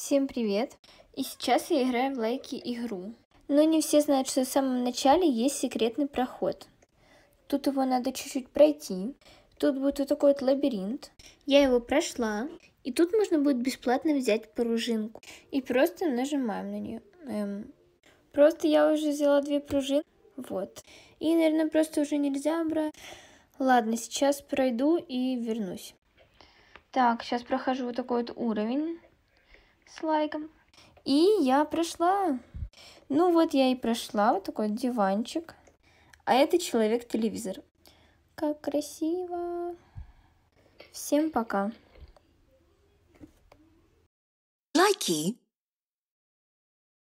Всем привет! И сейчас я играю в лайки игру. Но не все знают, что в самом начале есть секретный проход. Тут его надо чуть-чуть пройти. Тут будет вот такой вот лабиринт. Я его прошла. И тут можно будет бесплатно взять пружинку. И просто нажимаем на нее. Эм. Просто я уже взяла две пружины. Вот. И, наверное, просто уже нельзя брать. Ладно, сейчас пройду и вернусь. Так, сейчас прохожу вот такой вот уровень с лайком. И я прошла. Ну вот я и прошла, вот такой диванчик. А это человек-телевизор. Как красиво. Всем пока. Лайки.